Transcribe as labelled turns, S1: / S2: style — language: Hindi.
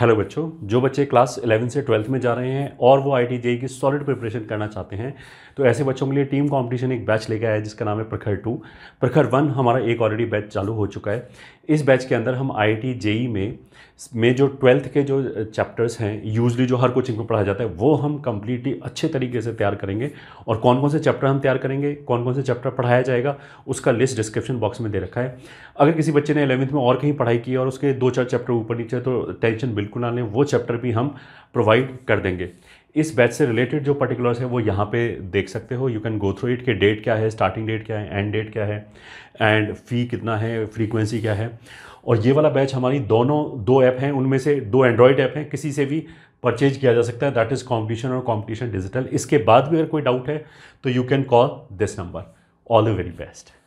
S1: हेलो बच्चों जो बच्चे क्लास 11 से ट्वेल्थ में जा रहे हैं और वो आई टी e की सॉलिड प्रिपरेशन करना चाहते हैं तो ऐसे बच्चों के लिए टीम कंपटीशन एक बैच लेके आया है जिसका नाम है प्रखर टू प्रखर वन हमारा एक ऑलरेडी बैच चालू हो चुका है इस बैच के अंदर हम आई टी जेई में में जो ट्वेल्थ के जो चैप्टर्स हैं यूजली जो हर कोचिंग में पढ़ाया जाता है वो हम कम्प्लीटली अच्छे तरीके से तैयार करेंगे और कौन कौन से चैप्टर हम तैयार करेंगे कौन कौन से चैप्टर पढ़ाया जाएगा उसका लिस्ट डिस्क्रिप्शन बॉक्स में दे रखा है अगर किसी बच्चे ने एलेवंथ में और कहीं पढ़ाई की और उसके दो चार चैप्टर ऊपर नीचे तो टेंशन बिल्कुल ना लें वो चैप्टर भी हम प्रोवाइड कर देंगे इस बैच से रिलेटेड जो पर्टिकुलर्स है वो यहाँ पे देख सकते हो you can go through it के डेट क्या है स्टार्टिंग डेट क्या है एंड डेट क्या है एंड फ़ी कितना है फ्रीक्वेंसी क्या है और ये वाला बैच हमारी दोनों दो ऐप हैं उनमें से दो एंड्रॉयड ऐप हैं किसी से भी परचेज किया जा सकता है दैट इज़ कॉम्पिटिशन और कॉम्पिटिशन डिजिटल इसके बाद भी अगर कोई डाउट है तो you can call this number all the very best